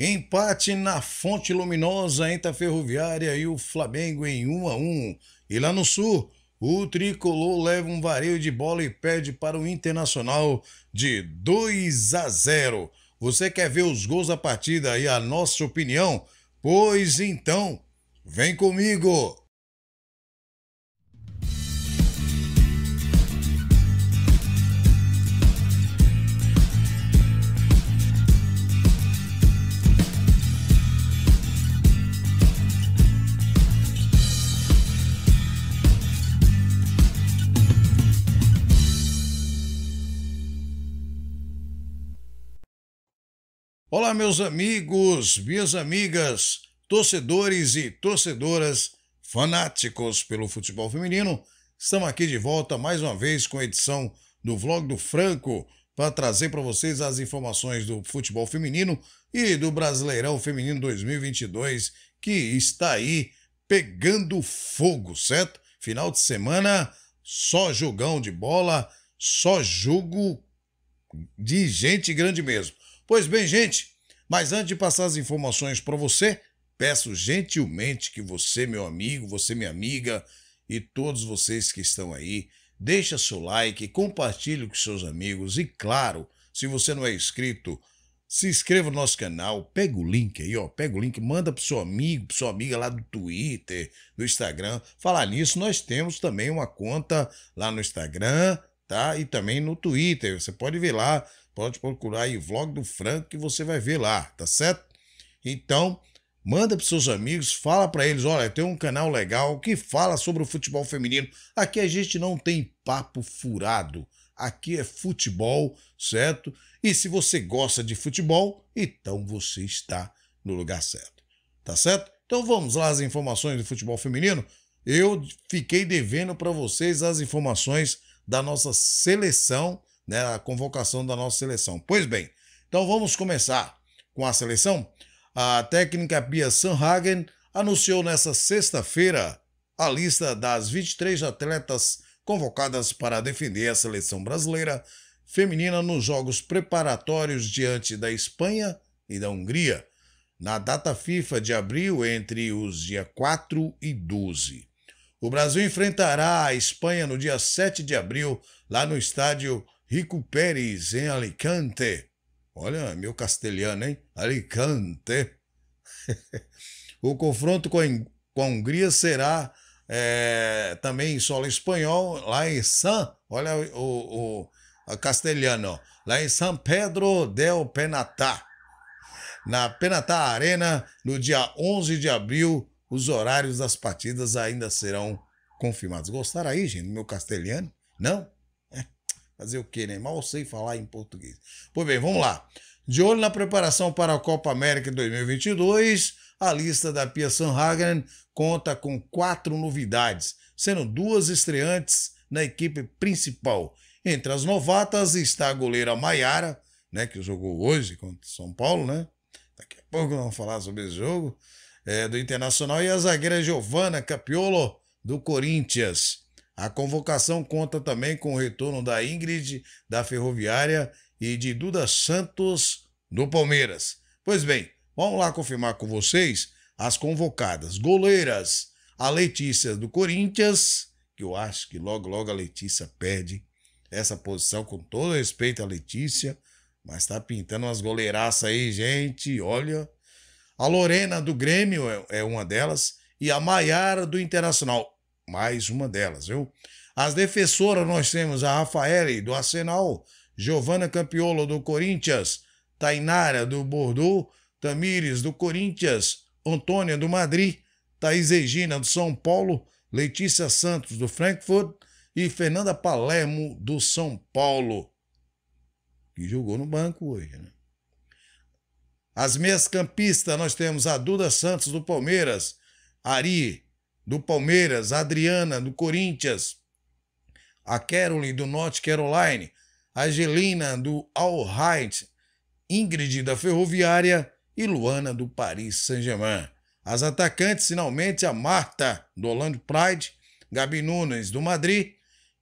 Empate na Fonte Luminosa entre a Ferroviária e o Flamengo em 1 a 1. E lá no Sul, o tricolor leva um vareio de bola e perde para o Internacional de 2 a 0. Você quer ver os gols da partida e a nossa opinião? Pois então, vem comigo! Olá, meus amigos, minhas amigas, torcedores e torcedoras, fanáticos pelo futebol feminino. Estamos aqui de volta mais uma vez com a edição do Vlog do Franco para trazer para vocês as informações do futebol feminino e do Brasileirão Feminino 2022 que está aí pegando fogo, certo? Final de semana, só jogão de bola, só jogo de gente grande mesmo. Pois bem, gente, mas antes de passar as informações para você, peço gentilmente que você, meu amigo, você, minha amiga e todos vocês que estão aí, deixe seu like, compartilhe com seus amigos e, claro, se você não é inscrito, se inscreva no nosso canal, pega o link aí, ó, pega o link, manda pro seu amigo, pro sua amiga lá do Twitter, do Instagram. Falar nisso, nós temos também uma conta lá no Instagram, tá? E também no Twitter. Você pode ver lá, Pode procurar aí o vlog do Franco que você vai ver lá, tá certo? Então, manda para seus amigos, fala para eles, olha, tem um canal legal que fala sobre o futebol feminino. Aqui a gente não tem papo furado. Aqui é futebol, certo? E se você gosta de futebol, então você está no lugar certo. Tá certo? Então vamos lá as informações do futebol feminino. Eu fiquei devendo para vocês as informações da nossa seleção né, a convocação da nossa seleção. Pois bem, então vamos começar com a seleção. A técnica Pia Sanhagen anunciou nesta sexta-feira a lista das 23 atletas convocadas para defender a seleção brasileira feminina nos jogos preparatórios diante da Espanha e da Hungria, na data FIFA de abril entre os dia 4 e 12. O Brasil enfrentará a Espanha no dia 7 de abril, lá no estádio Rico Pérez em Alicante. Olha, meu castelhano, hein? Alicante. o confronto com a, Hungria será é, também em solo espanhol, lá em San. Olha o, o, o castelhano. Lá em San Pedro del Penatá. Na Penatá Arena, no dia 11 de abril, os horários das partidas ainda serão confirmados. Gostaram aí, gente, do meu castelhano? Não? Fazer o quê, né? Mal sei falar em português. Pois bem, vamos lá. De olho na preparação para a Copa América 2022, a lista da Pia Sanhagen conta com quatro novidades, sendo duas estreantes na equipe principal. Entre as novatas está a goleira Maiara, né, que jogou hoje contra São Paulo, né? Daqui a pouco vamos falar sobre esse jogo. É, do Internacional e a zagueira Giovana Capiolo do Corinthians. A convocação conta também com o retorno da Ingrid, da Ferroviária e de Duda Santos, do Palmeiras. Pois bem, vamos lá confirmar com vocês as convocadas. Goleiras, a Letícia do Corinthians, que eu acho que logo, logo a Letícia perde essa posição, com todo respeito à Letícia, mas tá pintando umas goleiraças aí, gente, olha. A Lorena do Grêmio é, é uma delas, e a Maiara do Internacional mais uma delas, viu? As defensoras nós temos a Rafaele, do Arsenal, Giovana Campiolo, do Corinthians, Tainara, do Bordeaux, Tamires, do Corinthians, Antônia, do Madrid, Thaís Regina, do São Paulo, Letícia Santos, do Frankfurt e Fernanda Palermo, do São Paulo, que jogou no banco hoje, né? As meias campistas, nós temos a Duda Santos, do Palmeiras, Ari do Palmeiras, a Adriana, do Corinthians, a Caroline, do North Caroline, a Angelina, do All Ingrid, da Ferroviária e Luana, do Paris Saint-Germain. As atacantes, finalmente, a Marta, do Orlando Pride, Gabi Nunes, do Madrid,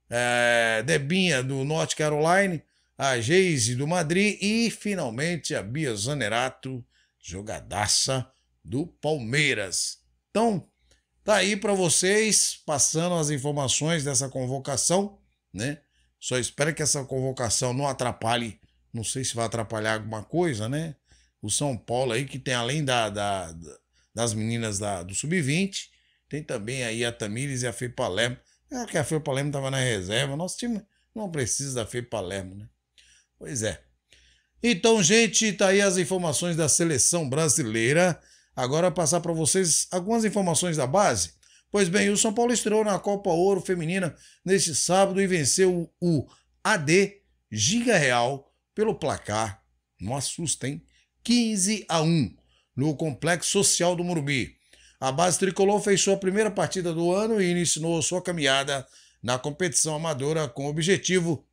é, Debinha, do North Caroline, a Geise, do Madrid e, finalmente, a Bia Zanerato, jogadaça do Palmeiras. Então, Tá aí para vocês, passando as informações dessa convocação, né? Só espero que essa convocação não atrapalhe, não sei se vai atrapalhar alguma coisa, né? O São Paulo aí, que tem além da, da, da das meninas da, do Sub-20, tem também aí a Tamires e a Fê Palermo. É que a Fê Palermo tava na reserva, nosso time não precisa da Fê Palermo, né? Pois é. Então, gente, tá aí as informações da seleção brasileira. Agora passar para vocês algumas informações da base. Pois bem, o São Paulo estreou na Copa Ouro Feminina neste sábado e venceu o AD Giga Real pelo placar, não assusta, hein? 15 a 1 no Complexo Social do Morumbi. A base tricolor fez sua primeira partida do ano e iniciou sua caminhada na competição amadora com o objetivo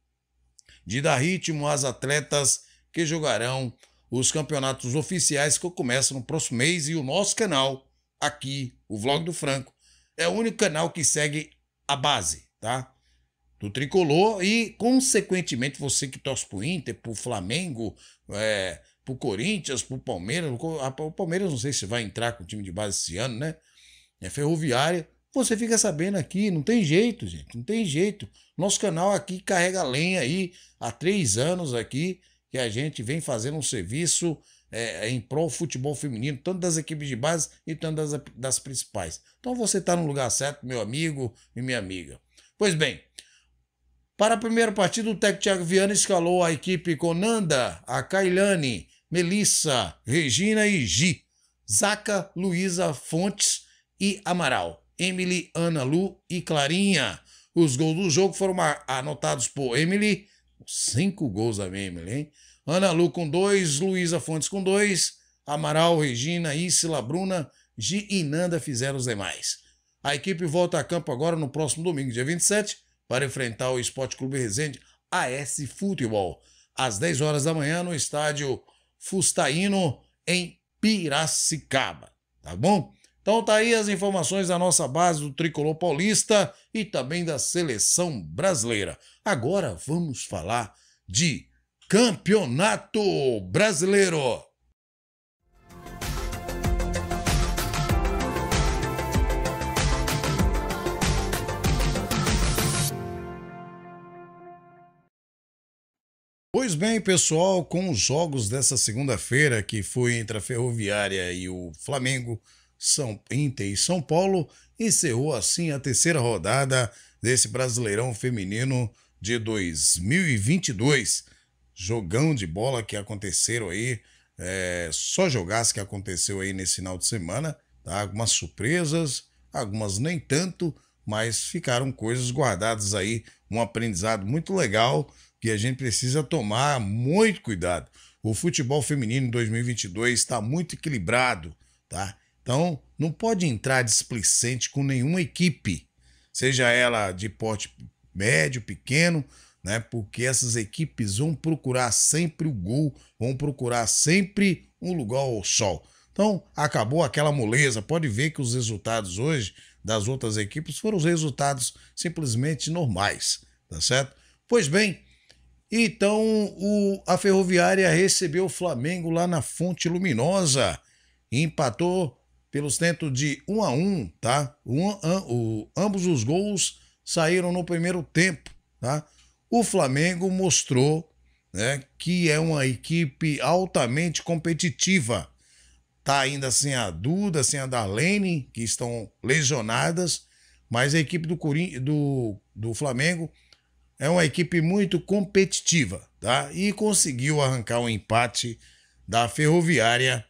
de dar ritmo às atletas que jogarão os campeonatos oficiais que começam no próximo mês e o nosso canal aqui, o Vlog do Franco, é o único canal que segue a base, tá? Do tricolor e, consequentemente, você que torce pro Inter, pro Flamengo, é, pro Corinthians, pro Palmeiras, o Palmeiras não sei se vai entrar com o time de base esse ano, né? É ferroviária. Você fica sabendo aqui, não tem jeito, gente, não tem jeito. Nosso canal aqui carrega lenha aí há três anos aqui que a gente vem fazendo um serviço é, é, em prol futebol feminino, tanto das equipes de base e tanto das, das principais. Então você está no lugar certo, meu amigo e minha amiga. Pois bem, para a primeira partida, o técnico Thiago Viana escalou a equipe com Nanda, a Kailane, Melissa, Regina e Gi, Zaca, Luísa, Fontes e Amaral, Emily, Ana Lu e Clarinha. Os gols do jogo foram anotados por Emily, Cinco gols da Memel, hein? Ana Lu com dois, Luísa Fontes com dois, Amaral, Regina, Isla, Bruna, Gi e Nanda fizeram os demais. A equipe volta a campo agora no próximo domingo, dia 27, para enfrentar o Esporte Clube Resende AS Futebol, às 10 horas da manhã no estádio Fustaino, em Piracicaba. Tá bom? Então tá aí as informações da nossa base do Tricolor Paulista e também da seleção brasileira. Agora vamos falar de Campeonato Brasileiro. Pois bem, pessoal, com os jogos dessa segunda-feira, que foi entre a Ferroviária e o Flamengo, são Inter e São Paulo encerrou assim a terceira rodada desse Brasileirão Feminino de 2022. Jogão de bola que aconteceram aí, é, só jogadas que aconteceu aí nesse final de semana, tá? Algumas surpresas, algumas nem tanto, mas ficaram coisas guardadas aí, um aprendizado muito legal que a gente precisa tomar muito cuidado. O futebol feminino em 2022 está muito equilibrado, tá? Então, não pode entrar displicente com nenhuma equipe, seja ela de porte médio, pequeno, né? Porque essas equipes vão procurar sempre o gol, vão procurar sempre um lugar ao sol. Então, acabou aquela moleza. Pode ver que os resultados hoje das outras equipes foram os resultados simplesmente normais, tá certo? Pois bem, então o, a Ferroviária recebeu o Flamengo lá na Fonte Luminosa e empatou pelos tentos de 1 um a 1, um, tá? Um, o, ambos os gols saíram no primeiro tempo, tá? O Flamengo mostrou né, que é uma equipe altamente competitiva. Tá ainda sem a Duda, sem a Dalene, que estão lesionadas, mas a equipe do, Corin... do, do Flamengo é uma equipe muito competitiva, tá? E conseguiu arrancar o um empate da Ferroviária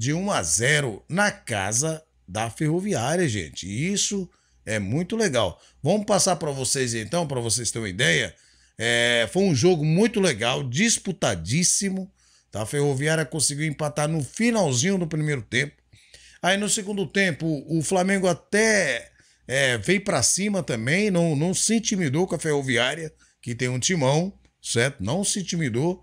de 1 a 0 na casa da Ferroviária, gente. Isso é muito legal. Vamos passar para vocês então, para vocês terem uma ideia. É, foi um jogo muito legal, disputadíssimo. Tá? A Ferroviária conseguiu empatar no finalzinho do primeiro tempo. Aí no segundo tempo, o Flamengo até é, veio para cima também, não, não se intimidou com a Ferroviária, que tem um timão, certo? Não se intimidou.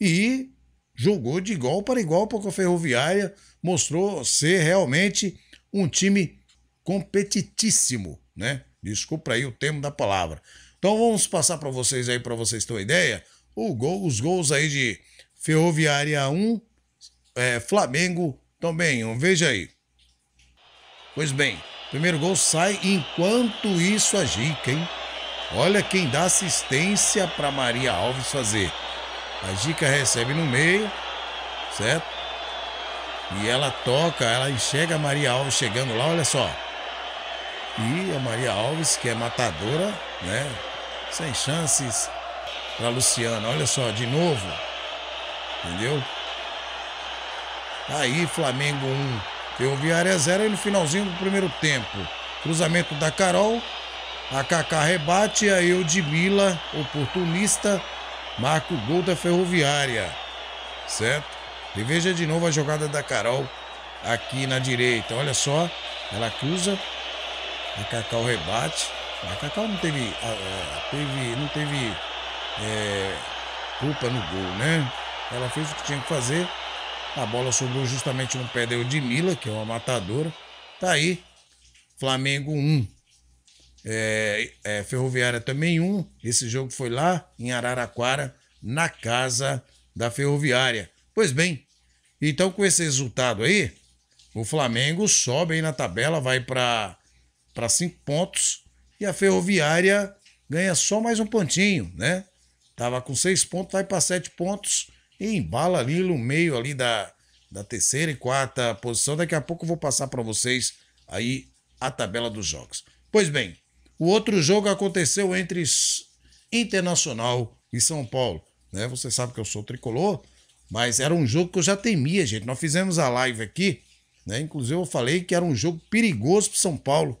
E jogou de igual para igual para a Ferroviária, mostrou ser realmente um time competitíssimo, né? Desculpa aí o termo da palavra. Então vamos passar para vocês aí, para vocês terem uma ideia, gol, os gols aí de Ferroviária 1, é, Flamengo também, um, então, veja aí. Pois bem, primeiro gol sai enquanto isso a dica, hein? Olha quem dá assistência para Maria Alves fazer. A Gica recebe no meio, certo? E ela toca, ela enxerga a Maria Alves chegando lá, olha só. E a Maria Alves, que é matadora, né? Sem chances para Luciana. Olha só, de novo. Entendeu? Aí, Flamengo 1. Eu vi a área 0 aí no finalzinho do primeiro tempo. Cruzamento da Carol. A Kaká rebate, aí o Dimila, oportunista, marca o gol da Ferroviária, certo? E veja de novo a jogada da Carol aqui na direita. Olha só, ela cruza, a Cacau rebate. A Cacau não teve, teve não teve é, culpa no gol, né? Ela fez o que tinha que fazer. A bola sobrou justamente no pé da Edmila, que é uma matadora. Tá aí, Flamengo 1, é, é, Ferroviária também um. Esse jogo foi lá em Araraquara, na casa da Ferroviária. Pois bem, então com esse resultado aí, o Flamengo sobe aí na tabela, vai para cinco pontos e a Ferroviária ganha só mais um pontinho, né? Tava com seis pontos, vai para sete pontos e embala ali no meio ali da, da terceira e quarta posição. Daqui a pouco eu vou passar para vocês aí a tabela dos jogos. Pois bem, o outro jogo aconteceu entre Internacional e São Paulo. Né? Você sabe que eu sou tricolor, mas era um jogo que eu já temia, gente. Nós fizemos a live aqui, né? Inclusive eu falei que era um jogo perigoso para São Paulo,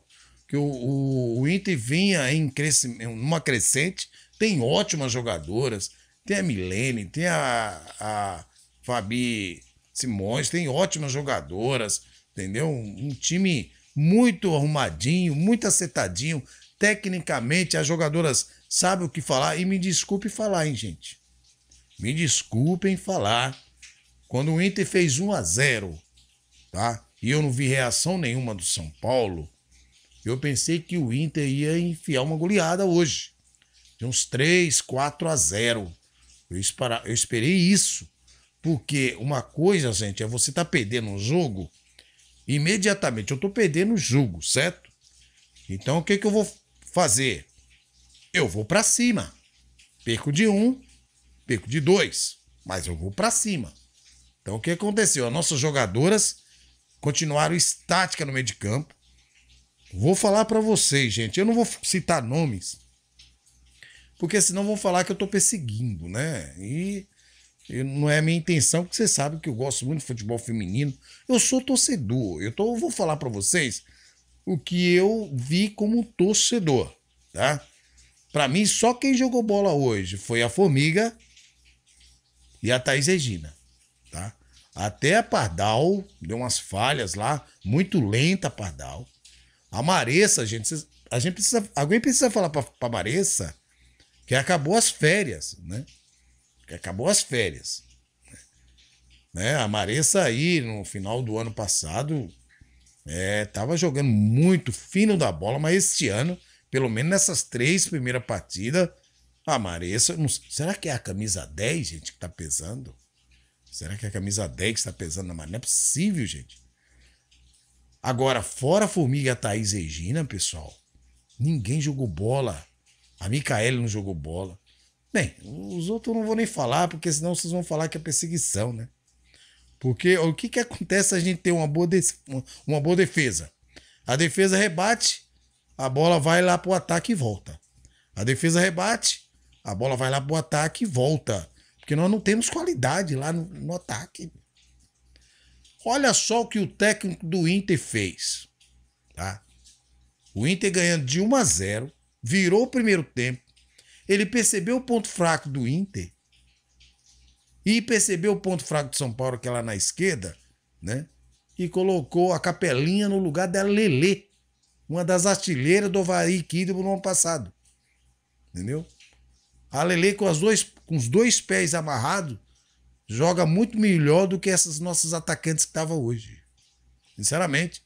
que o, o, o Inter vinha em crescimento, numa crescente. Tem ótimas jogadoras, tem a Milene, tem a, a Fabi Simões, tem ótimas jogadoras, entendeu? um, um time muito arrumadinho, muito acertadinho. Tecnicamente, as jogadoras sabem o que falar. E me desculpe falar, hein, gente? Me desculpem falar. Quando o Inter fez 1 a 0 tá? E eu não vi reação nenhuma do São Paulo. Eu pensei que o Inter ia enfiar uma goleada hoje. De uns 3, 4 a 0. Eu, espera, eu esperei isso. Porque uma coisa, gente, é você tá perdendo um jogo imediatamente. Eu tô perdendo o jogo, certo? Então o que, que eu vou fazer? Eu vou para cima. Perco de um, perco de dois, mas eu vou para cima. Então o que aconteceu? As nossas jogadoras continuaram estática no meio de campo. Vou falar para vocês, gente. Eu não vou citar nomes, porque senão vão falar que eu tô perseguindo, né? E não é a minha intenção, porque vocês sabem que eu gosto muito de futebol feminino. Eu sou torcedor. Eu tô, eu vou falar para vocês o que eu vi como torcedor, tá? Para mim, só quem jogou bola hoje foi a Formiga e a Thaís Regina, tá? Até a Pardal deu umas falhas lá, muito lenta a Pardal. A Maressa, gente, a gente precisa, alguém precisa falar para a Maressa que acabou as férias, né? Que acabou as férias. Né? A Maressa aí, no final do ano passado, é, tava jogando muito fino da bola, mas este ano, pelo menos nessas três primeiras partidas, a ah, Maressa. será que é a camisa 10, gente, que tá pesando? Será que é a camisa 10 que está pesando na Maressa? Não é possível, gente. Agora, fora a Formiga a Thaís Regina, pessoal, ninguém jogou bola. A Micaele não jogou bola. Bem, os outros eu não vou nem falar, porque senão vocês vão falar que é perseguição, né? Porque o que, que acontece se a gente tem uma boa, de, uma boa defesa? A defesa rebate, a bola vai lá pro ataque e volta. A defesa rebate, a bola vai lá pro ataque e volta. Porque nós não temos qualidade lá no, no ataque. Olha só o que o técnico do Inter fez. Tá? O Inter ganhando de 1 a 0, virou o primeiro tempo. Ele percebeu o ponto fraco do Inter e percebeu o ponto fraco de São Paulo, que é lá na esquerda, né? E colocou a capelinha no lugar da Lelê, uma das artilheiras do Havaí Kid no ano passado. Entendeu? A Lelê com, as dois, com os dois pés amarrados joga muito melhor do que essas nossas atacantes que estavam hoje. Sinceramente.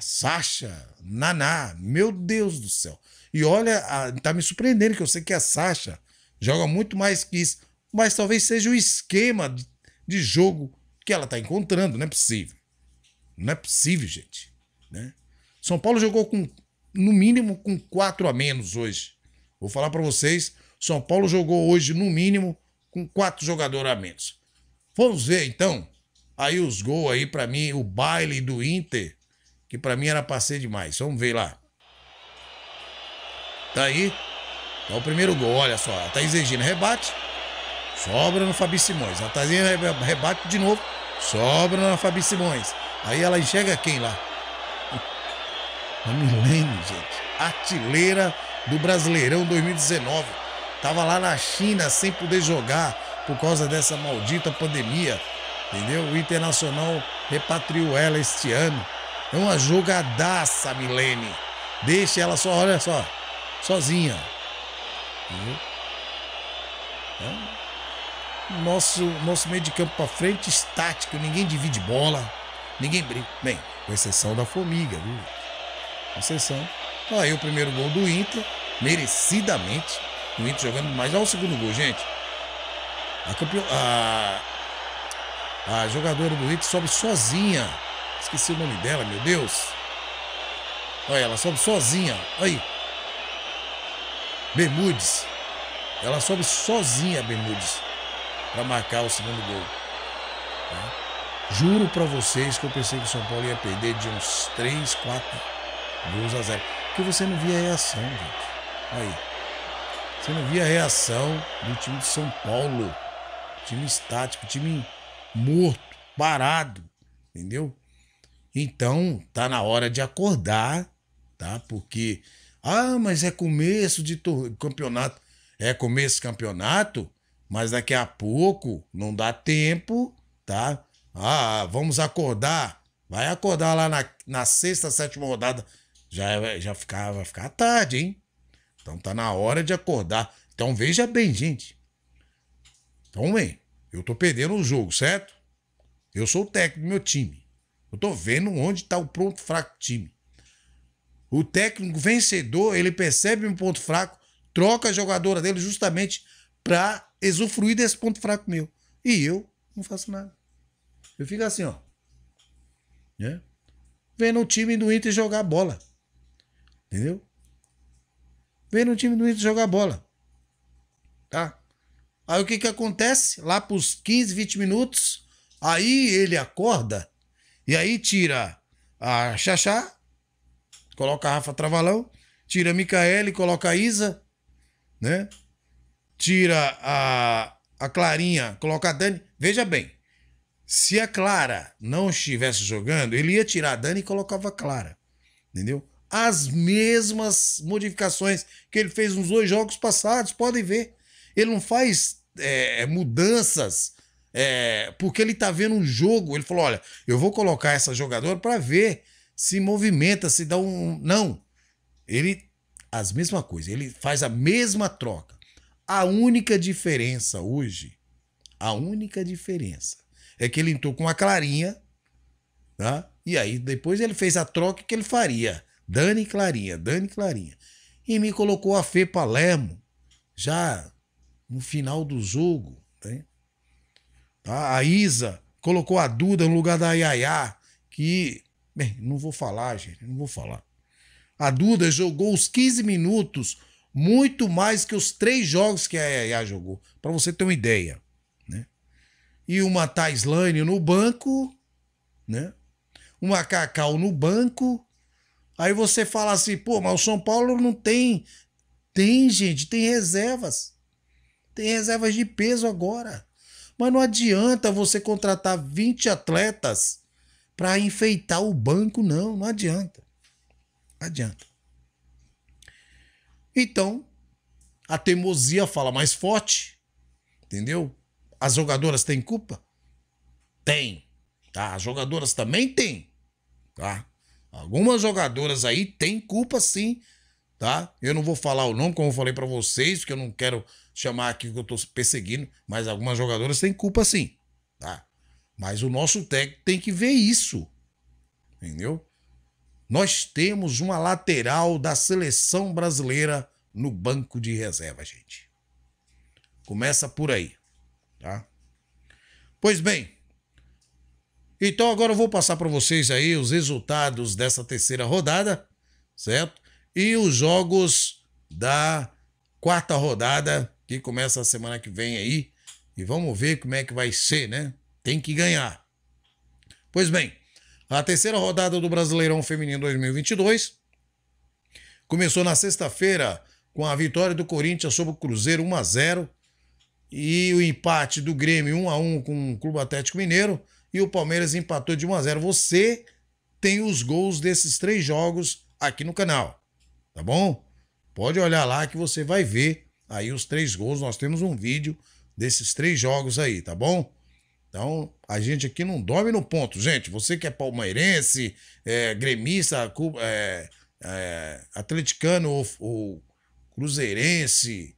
Sasha, Naná, meu Deus do céu. E olha, tá me surpreendendo que eu sei que a Sasha joga muito mais que isso mas talvez seja o esquema de jogo que ela está encontrando. Não é possível. Não é possível, gente. Né? São Paulo jogou com, no mínimo, com quatro a menos hoje. Vou falar para vocês, São Paulo jogou hoje, no mínimo, com quatro jogadores a menos. Vamos ver, então, aí os gols aí, para mim, o baile do Inter, que para mim era passeio demais. Vamos ver lá. Tá aí. Tá o primeiro gol, olha só. Tá exigindo rebate. Sobra no Fabi Simões. A Tazinha rebate de novo. Sobra na Fabi Simões. Aí ela enxerga quem lá? A Milene, gente. Artilheira do Brasileirão 2019. Tava lá na China sem poder jogar por causa dessa maldita pandemia. Entendeu? O Internacional repatriou ela este ano. É uma jogadaça, Milene. Deixa ela só, olha só, sozinha. Entendeu? É nosso, nosso meio de campo para frente estático, ninguém divide bola, ninguém briga. Bem, com exceção da Formiga, viu? Com exceção. Aí o primeiro gol do Inter, merecidamente, o Inter jogando mais. Olha o segundo gol, gente. A, campeão, a, a jogadora do Inter sobe sozinha. Esqueci o nome dela, meu Deus. Olha, ela sobe sozinha. Aí. Bermudes. Ela sobe sozinha, Bermudes para marcar o segundo gol. Né? Juro para vocês que eu pensei que o São Paulo ia perder de uns 3, 4 gols a 0. Porque você não via reação, gente. Aí. Você não via reação do time de São Paulo. Time estático, time morto, parado. Entendeu? Então, tá na hora de acordar, tá? Porque, ah, mas é começo de campeonato. É começo de campeonato? mas daqui a pouco não dá tempo, tá? Ah, vamos acordar. Vai acordar lá na, na sexta, sétima rodada. Já, é, já ficar, vai ficar tarde, hein? Então tá na hora de acordar. Então veja bem, gente. Então, bem, eu tô perdendo o jogo, certo? Eu sou o técnico do meu time. Eu tô vendo onde tá o ponto fraco do time. O técnico vencedor, ele percebe um ponto fraco, troca a jogadora dele justamente para usufruir desse ponto fraco meu. E eu não faço nada. Eu fico assim, ó. Né? Vendo o time do Inter jogar bola. Entendeu? Vendo o time do Inter jogar bola. Tá? Aí o que que acontece? Lá pros 15, 20 minutos, aí ele acorda e aí tira a Xaxá, coloca a Rafa Travalão, tira a Micaele, coloca a Isa, né? tira a, a Clarinha, coloca a Dani. Veja bem, se a Clara não estivesse jogando, ele ia tirar a Dani e colocava a Clara. Entendeu? As mesmas modificações que ele fez nos dois jogos passados, podem ver. Ele não faz é, é mudanças é, porque ele tá vendo um jogo. Ele falou: olha, eu vou colocar essa jogadora para ver se movimenta, se dá um. Não. Ele. As mesma coisa, ele faz a mesma troca. A única diferença hoje, a única diferença é que ele entrou com a Clarinha, tá? E aí depois ele fez a troca que ele faria. Dani Clarinha, Dani Clarinha. E me colocou a Fê Palermo já no final do jogo, tá? tá? A Isa colocou a Duda no lugar da Yaya, que, bem, não vou falar, gente, não vou falar. A Duda jogou os 15 minutos muito mais que os três jogos que a EA jogou, para você ter uma ideia. Né? E uma Taislane no banco, né? uma Cacau no banco. Aí você fala assim, pô, mas o São Paulo não tem. Tem, gente, tem reservas. Tem reservas de peso agora. Mas não adianta você contratar 20 atletas para enfeitar o banco, não. Não adianta. Adianta. Então, a teimosia fala mais forte, entendeu? As jogadoras têm culpa? Tem, tá? As jogadoras também têm, tá? Algumas jogadoras aí têm culpa sim, tá? Eu não vou falar o nome, como eu falei para vocês, porque eu não quero chamar aqui que eu tô perseguindo, mas algumas jogadoras têm culpa sim, tá? Mas o nosso técnico tem que ver isso, entendeu? nós temos uma lateral da seleção brasileira no banco de reserva, gente. Começa por aí, tá? Pois bem, então agora eu vou passar para vocês aí os resultados dessa terceira rodada, certo? E os jogos da quarta rodada que começa a semana que vem aí. E vamos ver como é que vai ser, né? Tem que ganhar. Pois bem, a terceira rodada do Brasileirão Feminino 2022 começou na sexta-feira com a vitória do Corinthians sobre o Cruzeiro 1 a 0 e o empate do Grêmio 1 a 1 com o Clube Atlético Mineiro e o Palmeiras empatou de 1 a 0. Você tem os gols desses três jogos aqui no canal, tá bom? Pode olhar lá que você vai ver aí os três gols. Nós temos um vídeo desses três jogos aí, tá bom? Então, a gente aqui não dorme no ponto. Gente, você que é palmeirense, é, gremista, é, é, atleticano ou, ou cruzeirense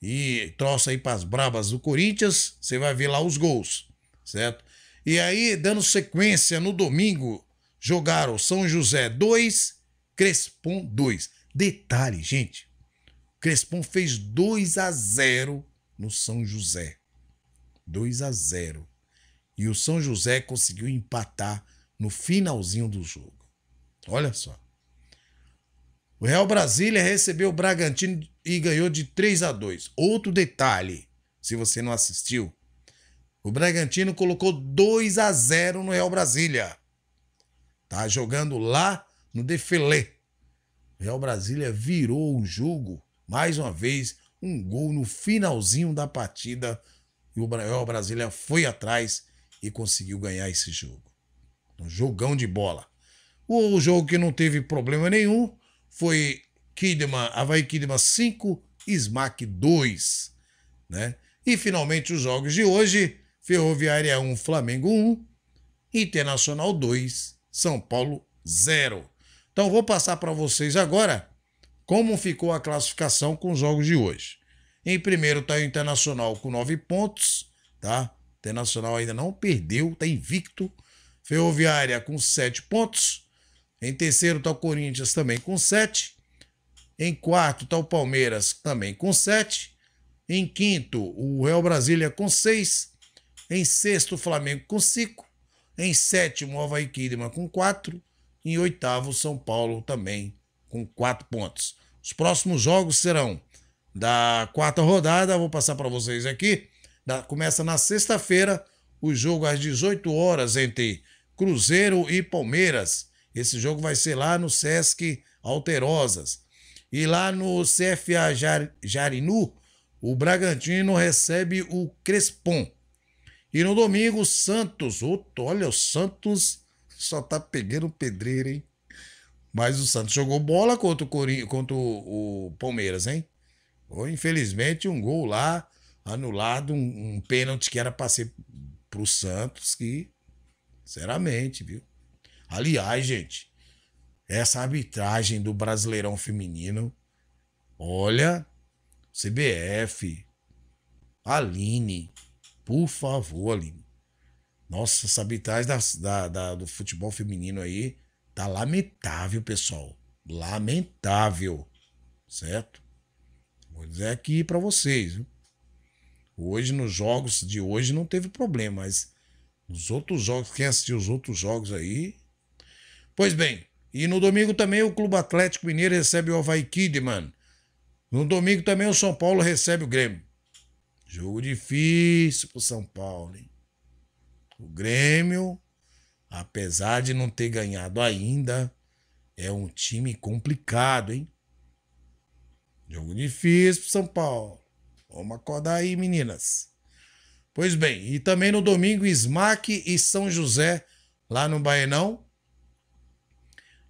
e troça aí pras brabas do Corinthians, você vai ver lá os gols, certo? E aí, dando sequência, no domingo, jogaram São José 2, Crespon 2. Detalhe, gente, Crespon fez 2 a 0 no São José. 2 a 0. E o São José conseguiu empatar no finalzinho do jogo. Olha só. O Real Brasília recebeu o Bragantino e ganhou de 3 a 2. Outro detalhe, se você não assistiu, o Bragantino colocou 2 a 0 no Real Brasília. Tá jogando lá no Defelé. O Real Brasília virou o jogo mais uma vez, um gol no finalzinho da partida e o Real Brasília foi atrás e conseguiu ganhar esse jogo. Um jogão de bola. O jogo que não teve problema nenhum foi Kidman, Havaí Kidman 5, Smack 2. Né? E finalmente os jogos de hoje: Ferroviária 1, Flamengo 1, Internacional 2, São Paulo 0. Então vou passar para vocês agora como ficou a classificação com os jogos de hoje. Em primeiro está o Internacional com 9 pontos, tá? Internacional ainda não perdeu, está invicto. Ferroviária com sete pontos. Em terceiro está o Corinthians também com sete. Em quarto está o Palmeiras também com sete. Em quinto, o Real Brasília com seis. Em sexto, o Flamengo com cinco. Em sétimo, o Havaí Kidman com quatro. Em oitavo, São Paulo também com quatro pontos. Os próximos jogos serão da quarta rodada. Vou passar para vocês aqui. Da, começa na sexta-feira o jogo às 18 horas entre Cruzeiro e Palmeiras. Esse jogo vai ser lá no Sesc Alterosas. E lá no CFA Jar, Jarinu, o Bragantino recebe o Crespon. E no domingo, Santos. Outro, olha, o Santos só tá pegando pedreiro hein? Mas o Santos jogou bola contra o, o Palmeiras, hein? Ou, infelizmente, um gol lá anulado um, um pênalti que era para ser pro Santos, que, sinceramente, viu? Aliás, gente, essa arbitragem do Brasileirão Feminino, olha, CBF, Aline, por favor, Aline. Nossa, essa arbitragem da, da, da, do futebol feminino aí tá lamentável, pessoal. Lamentável, certo? Vou dizer aqui para vocês, viu? Hoje, nos jogos de hoje, não teve problema, mas nos outros jogos, quem assistiu os outros jogos aí. Pois bem, e no domingo também o Clube Atlético Mineiro recebe o Havaí Kidman. No domingo também o São Paulo recebe o Grêmio. Jogo difícil pro São Paulo, hein? O Grêmio, apesar de não ter ganhado ainda, é um time complicado, hein? Jogo difícil pro São Paulo. Vamos acordar aí, meninas. Pois bem, e também no domingo, Smack e São José, lá no Baenão.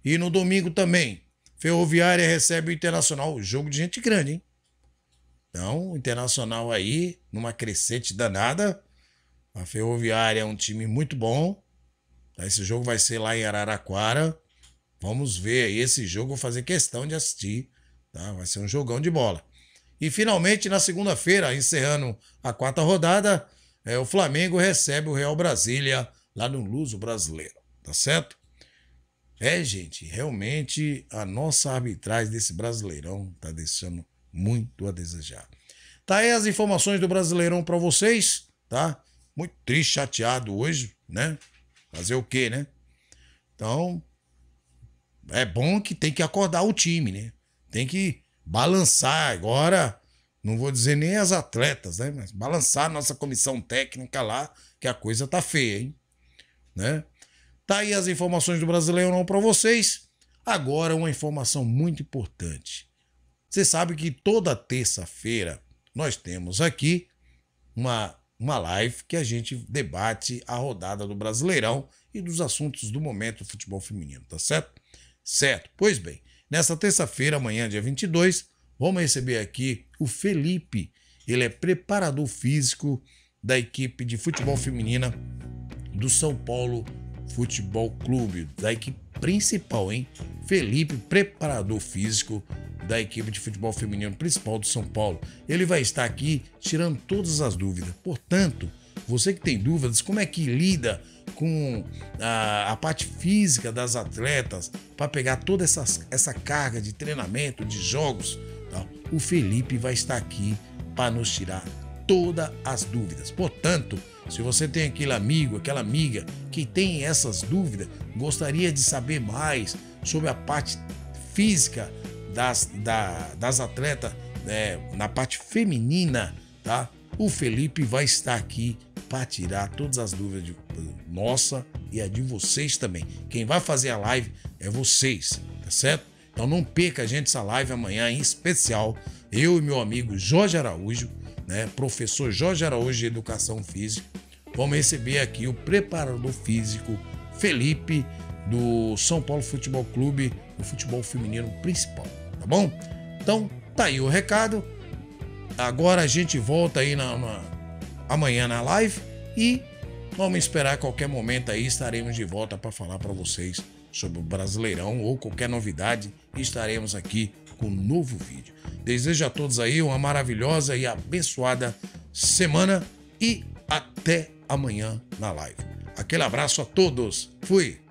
E no domingo também, Ferroviária recebe o Internacional. Jogo de gente grande, hein? Então, Internacional aí, numa crescente danada. A Ferroviária é um time muito bom. Tá, esse jogo vai ser lá em Araraquara. Vamos ver aí esse jogo, vou fazer questão de assistir. Tá? Vai ser um jogão de bola. E finalmente, na segunda-feira, encerrando a quarta rodada, é, o Flamengo recebe o Real Brasília lá no Luso Brasileiro, tá certo? É, gente, realmente a nossa arbitragem desse Brasileirão tá deixando muito a desejar. Tá aí as informações do Brasileirão para vocês, tá? Muito triste, chateado hoje, né? Fazer o quê, né? Então, é bom que tem que acordar o time, né? Tem que balançar agora, não vou dizer nem as atletas, né? Mas balançar a nossa comissão técnica lá, que a coisa tá feia, hein? Né? Tá aí as informações do Brasileirão para vocês. Agora uma informação muito importante. Você sabe que toda terça-feira nós temos aqui uma, uma live que a gente debate a rodada do Brasileirão e dos assuntos do momento do futebol feminino, tá certo? Certo. Pois bem, Nessa terça-feira, amanhã, dia 22, vamos receber aqui o Felipe. Ele é preparador físico da equipe de futebol feminina do São Paulo Futebol Clube, da equipe principal, hein? Felipe, preparador físico da equipe de futebol feminino principal do São Paulo. Ele vai estar aqui tirando todas as dúvidas. Portanto, você que tem dúvidas, como é que lida com a, a parte física das atletas, para pegar toda essa, essa carga de treinamento, de jogos, tá? o Felipe vai estar aqui para nos tirar todas as dúvidas. Portanto, se você tem aquele amigo, aquela amiga que tem essas dúvidas, gostaria de saber mais sobre a parte física das, da, das atletas né, na parte feminina, tá? O Felipe vai estar aqui para tirar todas as dúvidas de, nossa e a de vocês também. Quem vai fazer a live é vocês, tá certo? Então não perca a gente essa live amanhã em especial. Eu e meu amigo Jorge Araújo, né, professor Jorge Araújo de Educação Física, vamos receber aqui o preparador físico Felipe do São Paulo Futebol Clube, o futebol feminino principal, tá bom? Então, tá aí o recado. Agora a gente volta aí na, na amanhã na live e vamos esperar qualquer momento aí estaremos de volta para falar para vocês sobre o Brasileirão ou qualquer novidade estaremos aqui com um novo vídeo. Desejo a todos aí uma maravilhosa e abençoada semana e até amanhã na live. Aquele abraço a todos. Fui.